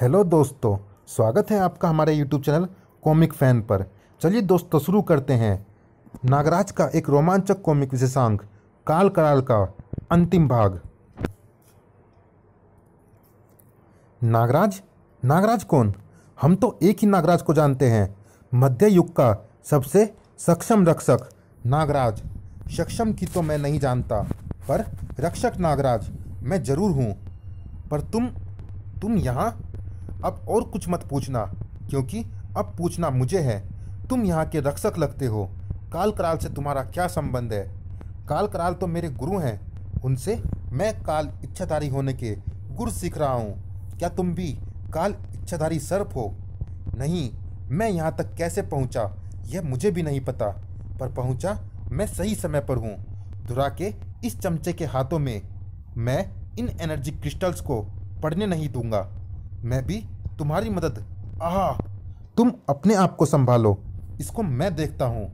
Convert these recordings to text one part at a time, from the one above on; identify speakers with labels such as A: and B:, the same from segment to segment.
A: hello दोस्तों स्वागत है आपका हमारे यूट्यूब चैनल कॉमिक फैन पर चलिए दोस्तों शुरू करते हैं नागराज का एक रोमांचक कॉमिक विशेषांक काल कराल का अंतिम भाग नागराज नागराज कौन हम तो एक ही नागराज को जानते हैं मध्य युग का सबसे सक्षम रक्षक नागराज सक्षम की तो मैं नहीं जानता पर रक्षक नागराज मैं ज़रूर हूँ पर तुम तुम यहाँ अब और कुछ मत पूछना क्योंकि अब पूछना मुझे है तुम यहाँ के रक्षक लगते हो काल कराल से तुम्हारा क्या संबंध है काल कराल तो मेरे गुरु हैं उनसे मैं काल इच्छाधारी होने के गुर सीख रहा हूँ क्या तुम भी काल इच्छाधारी सर्प हो नहीं मैं यहाँ तक कैसे पहुँचा यह मुझे भी नहीं पता पर पहुँचा मैं सही समय पर हूँ धुरा के इस चमचे के हाथों में मैं इन एनर्जी क्रिस्टल्स को पढ़ने नहीं दूंगा मैं भी तुम्हारी मदद आह तुम अपने आप को संभालो इसको मैं देखता हूँ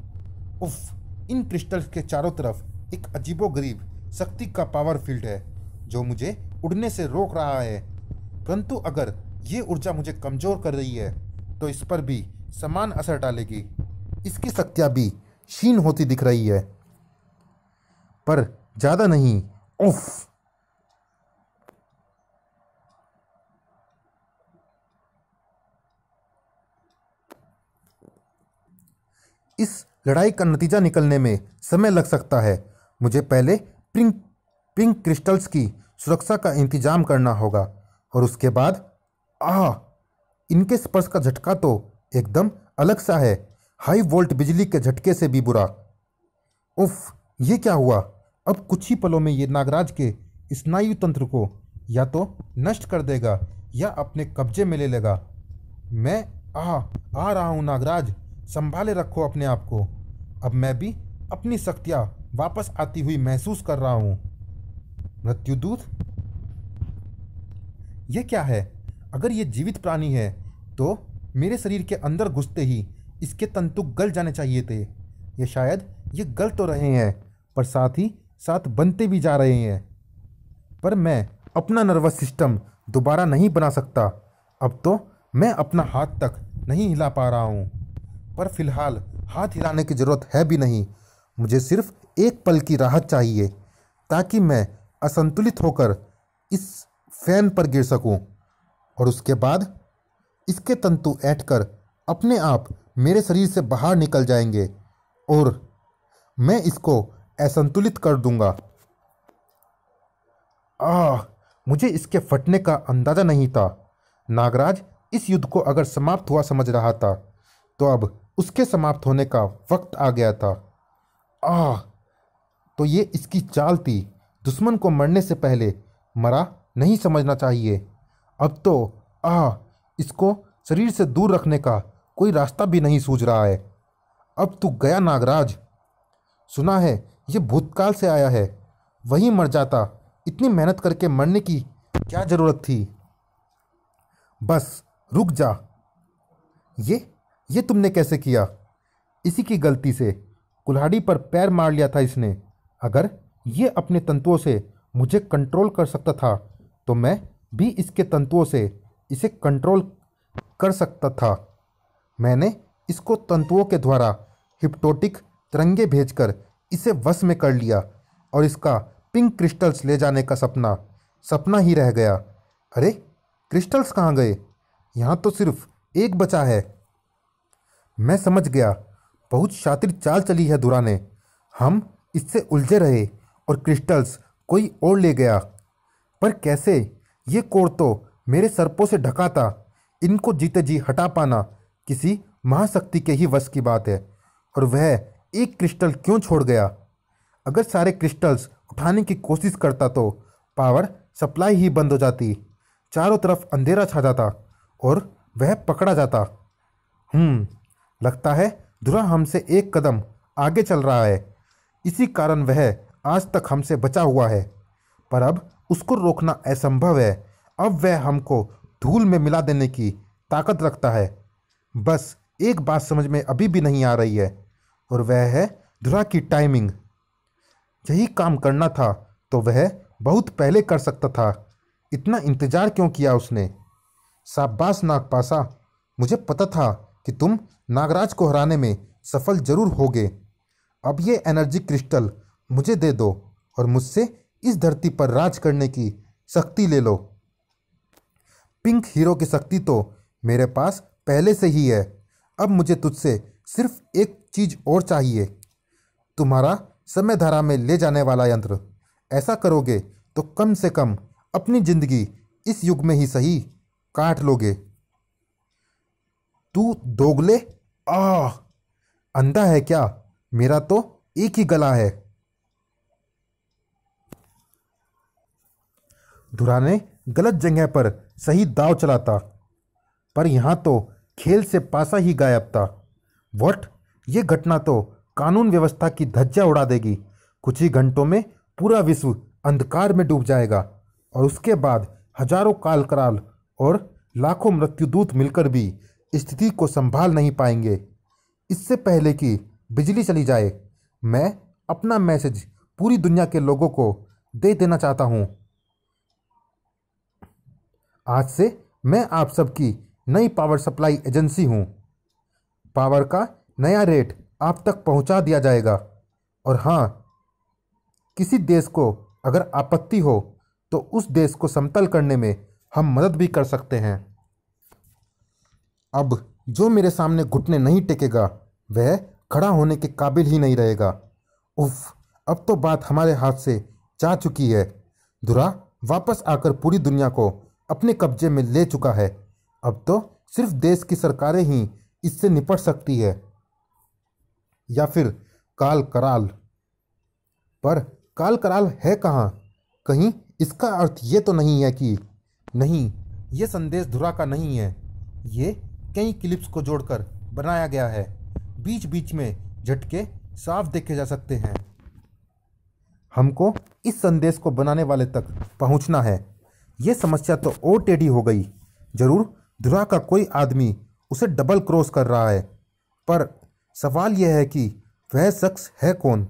A: उफ इन क्रिस्टल्स के चारों तरफ एक अजीबो गरीब शक्ति का पावर फील्ड है जो मुझे उड़ने से रोक रहा है परंतु अगर ये ऊर्जा मुझे कमज़ोर कर रही है तो इस पर भी समान असर डालेगी इसकी शक्तियाँ भी क्षीण होती दिख रही है पर ज़्यादा नहीं उफ़ इस लड़ाई का नतीजा निकलने में समय लग सकता है मुझे पहले पिंक पिंक क्रिस्टल्स की सुरक्षा का इंतजाम करना होगा और उसके बाद आह इनके स्पर्श का झटका तो एकदम अलग सा है हाई वोल्ट बिजली के झटके से भी बुरा उफ ये क्या हुआ अब कुछ ही पलों में ये नागराज के स्नायु तंत्र को या तो नष्ट कर देगा या अपने कब्जे में ले लेगा मैं आ आ रहा हूँ नागराज संभाले रखो अपने आप को अब मैं भी अपनी शक्तियाँ वापस आती हुई महसूस कर रहा हूँ मृत्युदूत यह क्या है अगर ये जीवित प्राणी है तो मेरे शरीर के अंदर घुसते ही इसके तंतु गल जाने चाहिए थे ये शायद ये गल तो रहे हैं पर साथ ही साथ बनते भी जा रहे हैं पर मैं अपना नर्वस सिस्टम दोबारा नहीं बना सकता अब तो मैं अपना हाथ तक नहीं हिला पा रहा हूँ पर फिलहाल हाथ हिलाने की ज़रूरत है भी नहीं मुझे सिर्फ एक पल की राहत चाहिए ताकि मैं असंतुलित होकर इस फैन पर गिर सकूं और उसके बाद इसके तंतु कर अपने आप मेरे शरीर से बाहर निकल जाएंगे और मैं इसको असंतुलित कर दूंगा आ मुझे इसके फटने का अंदाज़ा नहीं था नागराज इस युद्ध को अगर समाप्त हुआ समझ रहा था तो अब उसके समाप्त होने का वक्त आ गया था आह तो ये इसकी चाल थी दुश्मन को मरने से पहले मरा नहीं समझना चाहिए अब तो आह इसको शरीर से दूर रखने का कोई रास्ता भी नहीं सूझ रहा है अब तू गया नागराज सुना है ये भूतकाल से आया है वहीं मर जाता इतनी मेहनत करके मरने की क्या ज़रूरत थी बस रुक जा ये ये तुमने कैसे किया इसी की गलती से कुल्हाड़ी पर पैर मार लिया था इसने अगर ये अपने तंतुओं से मुझे कंट्रोल कर सकता था तो मैं भी इसके तंतुओं से इसे कंट्रोल कर सकता था मैंने इसको तंतुओं के द्वारा हिप्टोटिक तिरंगे भेजकर इसे वश में कर लिया और इसका पिंक क्रिस्टल्स ले जाने का सपना सपना ही रह गया अरे क्रिस्टल्स कहाँ गए यहाँ तो सिर्फ एक बचा है मैं समझ गया बहुत शातिर चाल चली है दुरा ने हम इससे उलझे रहे और क्रिस्टल्स कोई और ले गया पर कैसे ये कोर तो मेरे सरपों से ढका था इनको जीते जी हटा पाना किसी महाशक्ति के ही वश की बात है और वह एक क्रिस्टल क्यों छोड़ गया अगर सारे क्रिस्टल्स उठाने की कोशिश करता तो पावर सप्लाई ही बंद हो जाती चारों तरफ अंधेरा छा जाता और वह पकड़ा जाता हम्म लगता है धुरा हमसे एक कदम आगे चल रहा है इसी कारण वह आज तक हमसे बचा हुआ है पर अब उसको रोकना असंभव है अब वह हमको धूल में मिला देने की ताकत रखता है बस एक बात समझ में अभी भी नहीं आ रही है और वह है धुरा की टाइमिंग यही काम करना था तो वह बहुत पहले कर सकता था इतना इंतज़ार क्यों किया उसने शाबाश पासा मुझे पता था कि तुम नागराज को हराने में सफल जरूर होगे अब ये एनर्जी क्रिस्टल मुझे दे दो और मुझसे इस धरती पर राज करने की शक्ति ले लो पिंक हीरो की शक्ति तो मेरे पास पहले से ही है अब मुझे तुझसे सिर्फ एक चीज और चाहिए तुम्हारा समय धारा में ले जाने वाला यंत्र ऐसा करोगे तो कम से कम अपनी जिंदगी इस युग में ही सही काट लोगे तू दोगले आ अंधा है क्या मेरा तो एक ही गला है ने गलत जगह पर सही दाव चलाता पर यहां तो खेल से पासा ही गायब था वट ये घटना तो कानून व्यवस्था की धज्जा उड़ा देगी कुछ ही घंटों में पूरा विश्व अंधकार में डूब जाएगा और उसके बाद हजारों काल कराल और लाखों मृत्युदूत मिलकर भी स्थिति को संभाल नहीं पाएंगे इससे पहले कि बिजली चली जाए मैं अपना मैसेज पूरी दुनिया के लोगों को दे देना चाहता हूँ आज से मैं आप सबकी नई पावर सप्लाई एजेंसी हूँ पावर का नया रेट आप तक पहुँचा दिया जाएगा और हाँ किसी देश को अगर आपत्ति हो तो उस देश को समतल करने में हम मदद भी कर सकते हैं अब जो मेरे सामने घुटने नहीं टेकेगा वह खड़ा होने के काबिल ही नहीं रहेगा उफ अब तो बात हमारे हाथ से जा चुकी है धुरा वापस आकर पूरी दुनिया को अपने कब्जे में ले चुका है अब तो सिर्फ देश की सरकारें ही इससे निपट सकती है या फिर काल कराल पर काल कराल है कहाँ कहीं इसका अर्थ ये तो नहीं है कि नहीं ये संदेश धुरा का नहीं है ये कई क्लिप्स को जोड़कर बनाया गया है बीच बीच में झटके साफ देखे जा सकते हैं हमको इस संदेश को बनाने वाले तक पहुंचना है यह समस्या तो और टेढ़ी हो गई जरूर धुरा का कोई आदमी उसे डबल क्रॉस कर रहा है पर सवाल यह है कि वह शख्स है कौन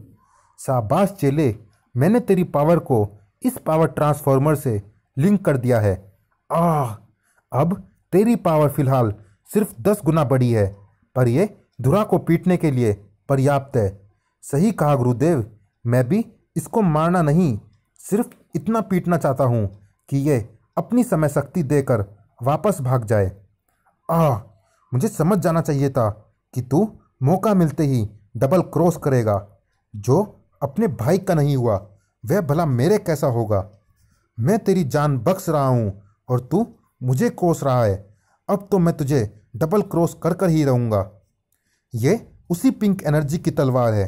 A: शाबाश चेले मैंने तेरी पावर को इस पावर ट्रांसफार्मर से लिंक कर दिया है आह अब तेरी पावर फिलहाल सिर्फ दस गुना बड़ी है पर यह धुरा को पीटने के लिए पर्याप्त है सही कहा गुरुदेव मैं भी इसको मारना नहीं सिर्फ इतना पीटना चाहता हूँ कि यह अपनी समय शक्ति देकर वापस भाग जाए आह मुझे समझ जाना चाहिए था कि तू मौका मिलते ही डबल क्रॉस करेगा जो अपने भाई का नहीं हुआ वह भला मेरे कैसा होगा मैं तेरी जान बख्श रहा हूँ और तू मुझे कोस रहा है अब तो मैं तुझे डबल क्रॉस कर कर ही रहूँगा ये उसी पिंक एनर्जी की तलवार है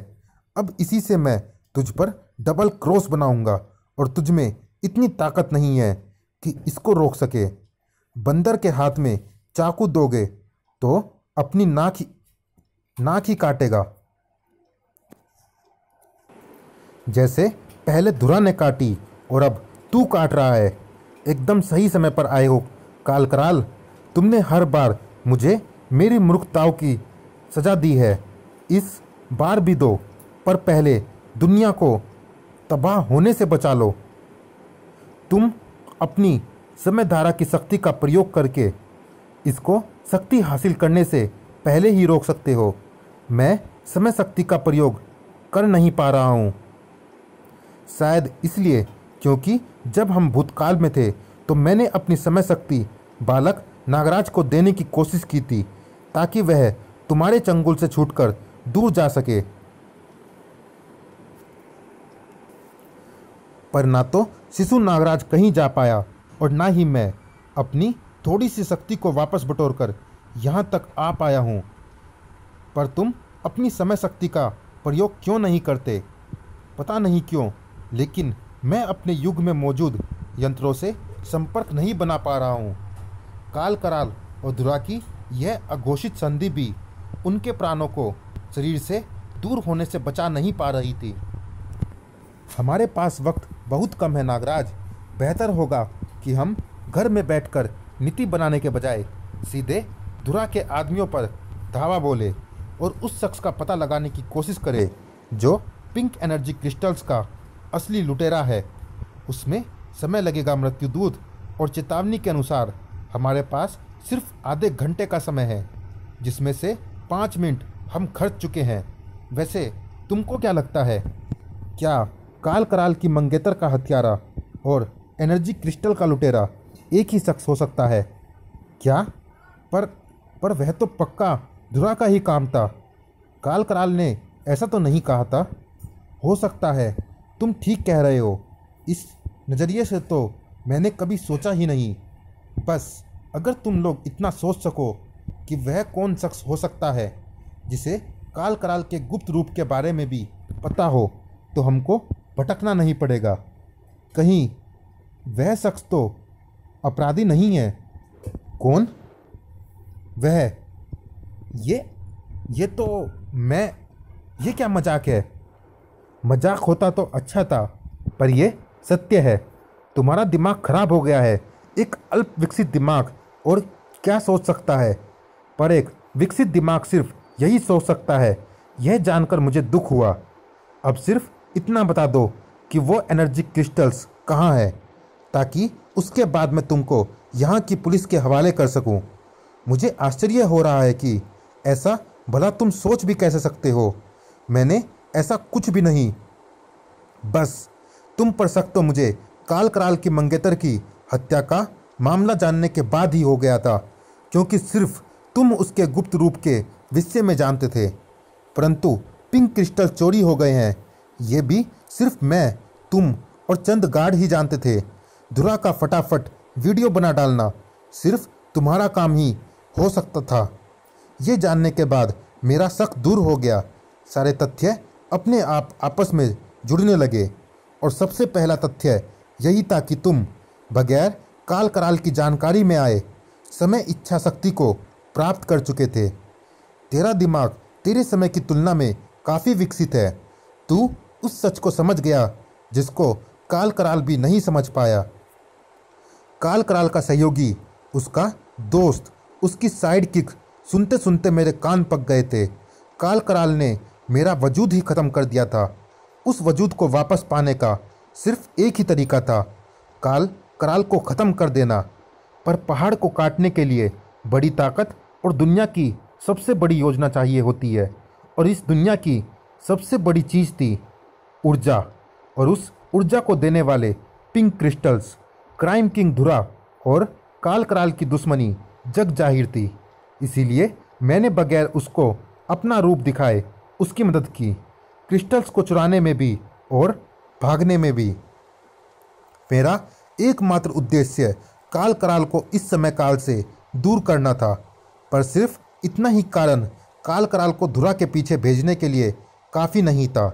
A: अब इसी से मैं तुझ पर डबल क्रॉस बनाऊँगा और तुझ में इतनी ताकत नहीं है कि इसको रोक सके बंदर के हाथ में चाकू दोगे तो अपनी नाक ही नाक ही काटेगा जैसे पहले धुरा ने काटी और अब तू काट रहा है एकदम सही समय पर आए हो कालकराल तुमने हर बार मुझे मेरी मूर्खताओं की सजा दी है इस बार भी दो पर पहले दुनिया को तबाह होने से बचा लो तुम अपनी समय धारा की शक्ति का प्रयोग करके इसको शक्ति हासिल करने से पहले ही रोक सकते हो मैं समय शक्ति का प्रयोग कर नहीं पा रहा हूँ शायद इसलिए क्योंकि जब हम भूतकाल में थे तो मैंने अपनी समय शक्ति बालक नागराज को देने की कोशिश की थी ताकि वह तुम्हारे चंगुल से छूटकर दूर जा सके पर ना तो शिशु नागराज कहीं जा पाया और ना ही मैं अपनी थोड़ी सी शक्ति को वापस बटोर कर यहाँ तक आ पाया हूँ पर तुम अपनी समय शक्ति का प्रयोग क्यों नहीं करते पता नहीं क्यों लेकिन मैं अपने युग में मौजूद यंत्रों से संपर्क नहीं बना पा रहा हूँ काल कराल और धुरा की यह अघोषित संधि भी उनके प्राणों को शरीर से दूर होने से बचा नहीं पा रही थी हमारे पास वक्त बहुत कम है नागराज बेहतर होगा कि हम घर में बैठकर नीति बनाने के बजाय सीधे धुरा के आदमियों पर धावा बोले और उस शख्स का पता लगाने की कोशिश करें जो पिंक एनर्जी क्रिस्टल्स का असली लुटेरा है उसमें समय लगेगा मृत्यु दूध और चेतावनी के अनुसार हमारे पास सिर्फ आधे घंटे का समय है जिसमें से पाँच मिनट हम खर्च चुके हैं वैसे तुमको क्या लगता है क्या काल कराल की मंगेतर का हथियारा और एनर्जी क्रिस्टल का लुटेरा एक ही शख्स हो सकता है क्या पर पर वह तो पक्का धुरा का ही काम था काल कराल ने ऐसा तो नहीं कहा था हो सकता है तुम ठीक कह रहे हो इस नज़रिए से तो मैंने कभी सोचा ही नहीं बस अगर तुम लोग इतना सोच सको कि वह कौन शख्स हो सकता है जिसे काल कराल के गुप्त रूप के बारे में भी पता हो तो हमको भटकना नहीं पड़ेगा कहीं वह शख्स तो अपराधी नहीं है कौन वह ये ये तो मैं ये क्या मजाक है मजाक होता तो अच्छा था पर यह सत्य है तुम्हारा दिमाग खराब हो गया है एक अल्प विकसित दिमाग और क्या सोच सकता है पर एक विकसित दिमाग सिर्फ यही सोच सकता है यह जानकर मुझे दुख हुआ अब सिर्फ इतना बता दो कि वो एनर्जी क्रिस्टल्स कहाँ है ताकि उसके बाद मैं तुमको यहाँ की पुलिस के हवाले कर सकूँ मुझे आश्चर्य हो रहा है कि ऐसा भला तुम सोच भी कैसे सकते हो मैंने ऐसा कुछ भी नहीं बस तुम पर सकते हो मुझे काल कराल की मंगेतर की हत्या का मामला जानने के बाद ही हो गया था क्योंकि सिर्फ तुम उसके गुप्त रूप के विषय में जानते थे परंतु पिंक क्रिस्टल चोरी हो गए हैं ये भी सिर्फ मैं तुम और चंद गार्ड ही जानते थे धुरा का फटाफट वीडियो बना डालना सिर्फ तुम्हारा काम ही हो सकता था ये जानने के बाद मेरा शक दूर हो गया सारे तथ्य अपने आप आपस में जुड़ने लगे और सबसे पहला तथ्य यही था कि तुम बगैर काल कराल की जानकारी में आए समय इच्छा शक्ति को प्राप्त कर चुके थे तेरा दिमाग तेरे समय की तुलना में काफ़ी विकसित है तू उस सच को समझ गया जिसको काल कराल भी नहीं समझ पाया काल कराल का सहयोगी उसका दोस्त उसकी साइड किक सुनते सुनते मेरे कान पक गए थे काल कराल ने मेरा वजूद ही ख़त्म कर दिया था उस वजूद को वापस पाने का सिर्फ एक ही तरीका था काल कराल को ख़त्म कर देना पर पहाड़ को काटने के लिए बड़ी ताकत और दुनिया की सबसे बड़ी योजना चाहिए होती है और इस दुनिया की सबसे बड़ी चीज़ थी ऊर्जा और उस ऊर्जा को देने वाले पिंक क्रिस्टल्स क्राइम किंग धुरा और काल कराल की दुश्मनी जग जाहिर थी इसीलिए मैंने बगैर उसको अपना रूप दिखाए उसकी मदद की क्रिस्टल्स को चुराने में भी और भागने में भी मेरा एकमात्र उद्देश्य काल कराल को इस समय काल से दूर करना था पर सिर्फ इतना ही कारण काल कराल को धुरा के पीछे भेजने के लिए काफ़ी नहीं था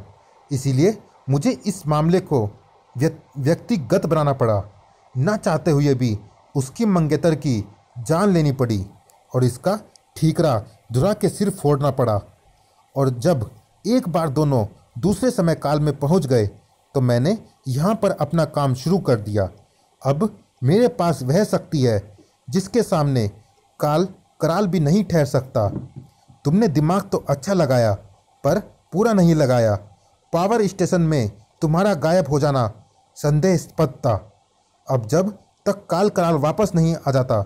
A: इसीलिए मुझे इस मामले को व्यक्तिगत बनाना पड़ा ना चाहते हुए भी उसकी मंगेतर की जान लेनी पड़ी और इसका ठीकरा धुरा के सिर फोड़ना पड़ा और जब एक बार दोनों दूसरे समय काल में पहुंच गए तो मैंने यहाँ पर अपना काम शुरू कर दिया अब मेरे पास वह शक्ति है जिसके सामने काल कराल भी नहीं ठहर सकता तुमने दिमाग तो अच्छा लगाया पर पूरा नहीं लगाया पावर स्टेशन में तुम्हारा गायब हो जाना संदेहस्पद था अब जब तक काल कराल वापस नहीं आ जाता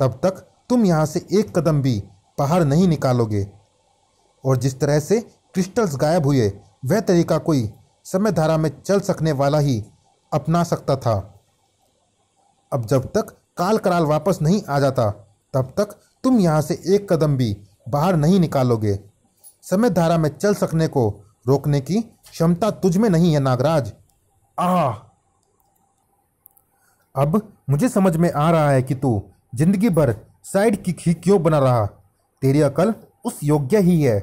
A: तब तक तुम यहाँ से एक कदम भी बाहर नहीं निकालोगे और जिस तरह से क्रिस्टल्स गायब हुए वह तरीका कोई समय धारा में चल सकने वाला ही अपना सकता था अब जब तक काल कराल वापस नहीं आ जाता तब तक तुम यहाँ से एक कदम भी बाहर नहीं निकालोगे समय धारा में चल सकने को रोकने की क्षमता तुझ में नहीं है नागराज आह अब मुझे समझ में आ रहा है कि तू जिंदगी भर साइड की खी क्यों बना रहा तेरी अकल उस योग्य ही है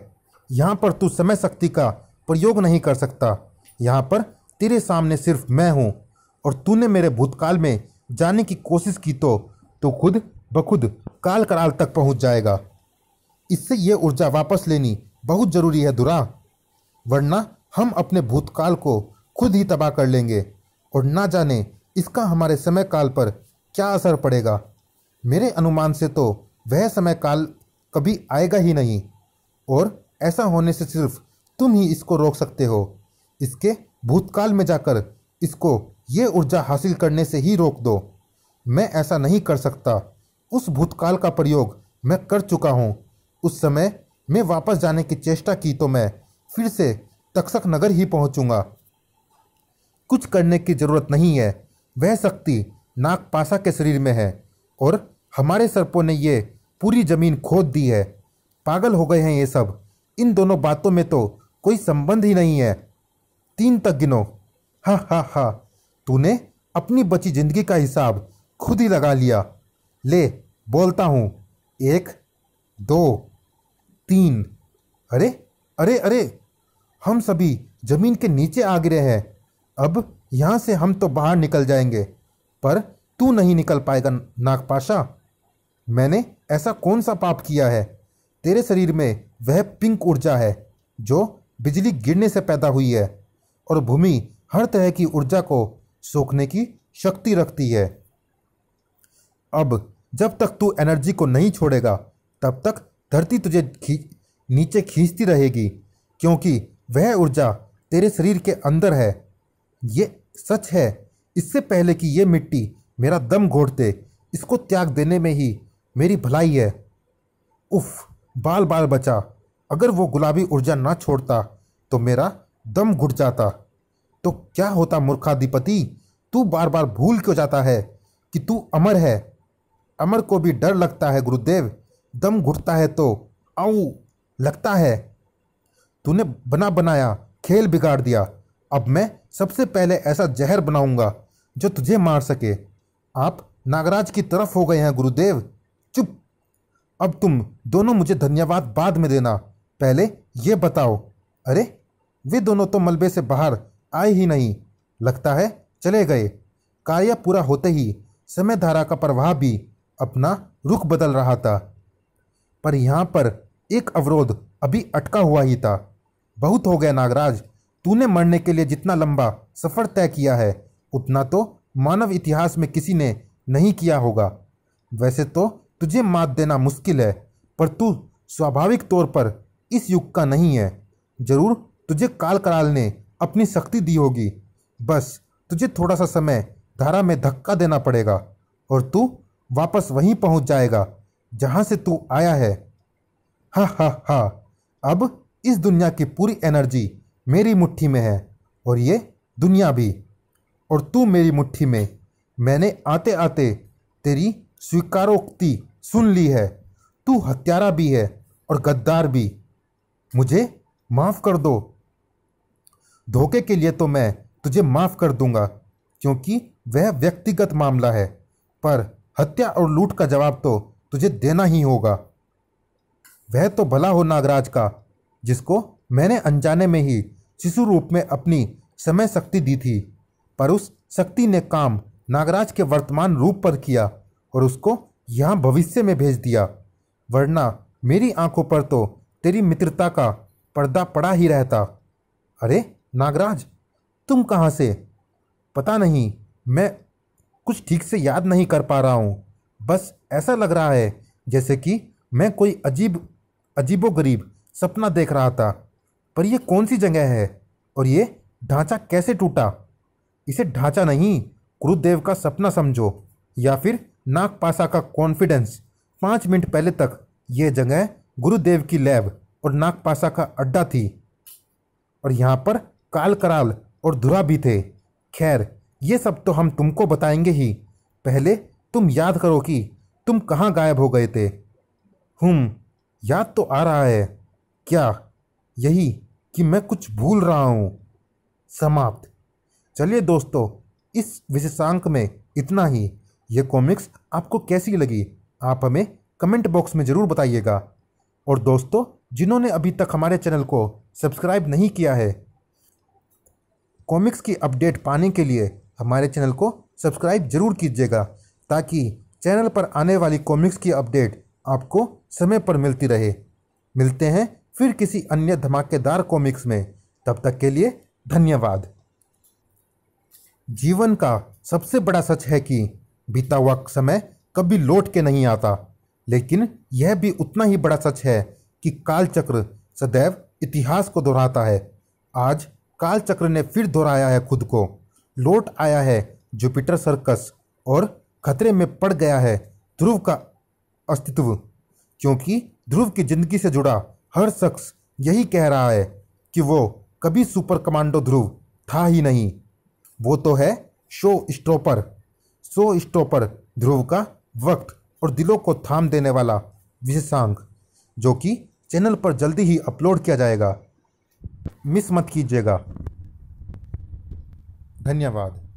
A: यहाँ पर तू समय शक्ति का प्रयोग नहीं कर सकता यहाँ पर तेरे सामने सिर्फ मैं हूँ और तूने मेरे भूतकाल में जाने की कोशिश की तो तो खुद बखुद काल कराल तक पहुंच जाएगा इससे यह ऊर्जा वापस लेनी बहुत ज़रूरी है दुरा वरना हम अपने भूतकाल को खुद ही तबाह कर लेंगे और ना जाने इसका हमारे समय काल पर क्या असर पड़ेगा मेरे अनुमान से तो वह समय काल कभी आएगा ही नहीं और ऐसा होने से सिर्फ तुम ही इसको रोक सकते हो इसके भूतकाल में जाकर इसको ये ऊर्जा हासिल करने से ही रोक दो मैं ऐसा नहीं कर सकता उस भूतकाल का प्रयोग मैं कर चुका हूँ उस समय मैं वापस जाने की चेष्टा की तो मैं फिर से तक्षक नगर ही पहुँचूँगा कुछ करने की ज़रूरत नहीं है वह शक्ति नागपाशा के शरीर में है और हमारे सर्पों ने ये पूरी ज़मीन खोद दी है पागल हो गए हैं ये सब इन दोनों बातों में तो कोई संबंध ही नहीं है तीन तक गिनो हा हा हा तूने अपनी बची जिंदगी का हिसाब खुद ही लगा लिया ले बोलता हूँ एक दो तीन अरे अरे अरे हम सभी ज़मीन के नीचे आ गिरे हैं अब यहाँ से हम तो बाहर निकल जाएंगे पर तू नहीं निकल पाएगा नागपाशा मैंने ऐसा कौन सा पाप किया है तेरे शरीर में वह पिंक ऊर्जा है जो बिजली गिरने से पैदा हुई है और भूमि हर तरह की ऊर्जा को सोखने की शक्ति रखती है अब जब तक तू एनर्जी को नहीं छोड़ेगा तब तक धरती तुझे खी नीचे खींचती रहेगी क्योंकि वह ऊर्जा तेरे शरीर के अंदर है ये सच है इससे पहले कि ये मिट्टी मेरा दम घोटते इसको त्याग देने में ही मेरी भलाई है उफ बाल बाल बचा अगर वो गुलाबी ऊर्जा ना छोड़ता तो मेरा दम घुट जाता तो क्या होता मूर्खाधिपति तू बार बार भूल क्यों जाता है कि तू अमर है अमर को भी डर लगता है गुरुदेव दम घुटता है तो आऊ लगता है तूने बना बनाया खेल बिगाड़ दिया अब मैं सबसे पहले ऐसा जहर बनाऊंगा जो तुझे मार सके आप नागराज की तरफ हो गए हैं गुरुदेव चुप अब तुम दोनों मुझे धन्यवाद बाद में देना पहले ये बताओ अरे वे दोनों तो मलबे से बाहर आए ही नहीं लगता है चले गए कार्य पूरा होते ही समय धारा का प्रवाह भी अपना रुख बदल रहा था पर यहाँ पर एक अवरोध अभी अटका हुआ ही था बहुत हो गया नागराज तूने मरने के लिए जितना लंबा सफ़र तय किया है उतना तो मानव इतिहास में किसी ने नहीं किया होगा वैसे तो तुझे मात देना मुश्किल है पर तू स्वाभाविक तौर पर इस युग का नहीं है जरूर तुझे काल कराल ने अपनी शक्ति दी होगी बस तुझे थोड़ा सा समय धारा में धक्का देना पड़ेगा और तू वापस वहीं पहुंच जाएगा जहां से तू आया है हा हा हा अब इस दुनिया की पूरी एनर्जी मेरी मुट्ठी में है और ये दुनिया भी और तू मेरी मुट्ठी में मैंने आते आते तेरी स्वीकारोक्ति सुन ली है तू हत्यारा भी है और गद्दार भी मुझे माफ़ कर दो धोखे के लिए तो मैं तुझे माफ़ कर दूंगा क्योंकि वह व्यक्तिगत मामला है पर हत्या और लूट का जवाब तो तुझे देना ही होगा वह तो भला हो नागराज का जिसको मैंने अनजाने में ही शिशु रूप में अपनी समय शक्ति दी थी पर उस शक्ति ने काम नागराज के वर्तमान रूप पर किया और उसको यहाँ भविष्य में भेज दिया वरना मेरी आंखों पर तो तेरी मित्रता का पर्दा पड़ा ही रहता अरे नागराज तुम कहाँ से पता नहीं मैं कुछ ठीक से याद नहीं कर पा रहा हूँ बस ऐसा लग रहा है जैसे कि मैं कोई अजीब अजीबो गरीब सपना देख रहा था पर यह कौन सी जगह है और ये ढांचा कैसे टूटा इसे ढांचा नहीं गुरुदेव का सपना समझो या फिर नागपाशा का कॉन्फिडेंस पाँच मिनट पहले तक यह जगह गुरुदेव की लैब और नागपाशा का अड्डा थी और यहाँ पर काल कराल और धुरा भी थे खैर ये सब तो हम तुमको बताएंगे ही पहले तुम याद करो कि तुम कहाँ गायब हो गए थे हम याद तो आ रहा है क्या यही कि मैं कुछ भूल रहा हूँ समाप्त चलिए दोस्तों इस विशेषांक में इतना ही ये कॉमिक्स आपको कैसी लगी आप हमें कमेंट बॉक्स में ज़रूर बताइएगा और दोस्तों जिन्होंने अभी तक हमारे चैनल को सब्सक्राइब नहीं किया है कॉमिक्स की अपडेट पाने के लिए हमारे चैनल को सब्सक्राइब जरूर कीजिएगा ताकि चैनल पर आने वाली कॉमिक्स की अपडेट आपको समय पर मिलती रहे मिलते हैं फिर किसी अन्य धमाकेदार कॉमिक्स में तब तक के लिए धन्यवाद जीवन का सबसे बड़ा सच है कि बीता हुआ समय कभी लौट के नहीं आता लेकिन यह भी उतना ही बड़ा सच है कि कालचक्र सदैव इतिहास को दोहराता है आज कालचक्र ने फिर दोहराया है खुद को लौट आया है जुपिटर सर्कस और खतरे में पड़ गया है ध्रुव का अस्तित्व क्योंकि ध्रुव की जिंदगी से जुड़ा हर शख्स यही कह रहा है कि वो कभी सुपर कमांडो ध्रुव था ही नहीं वो तो है show stopper show stopper Dhruv का वक्त और दिलों को थाम देने वाला विशेषांक जो कि चैनल पर जल्दी ही अपलोड किया जाएगा मिस मत कीजिएगा धन्यवाद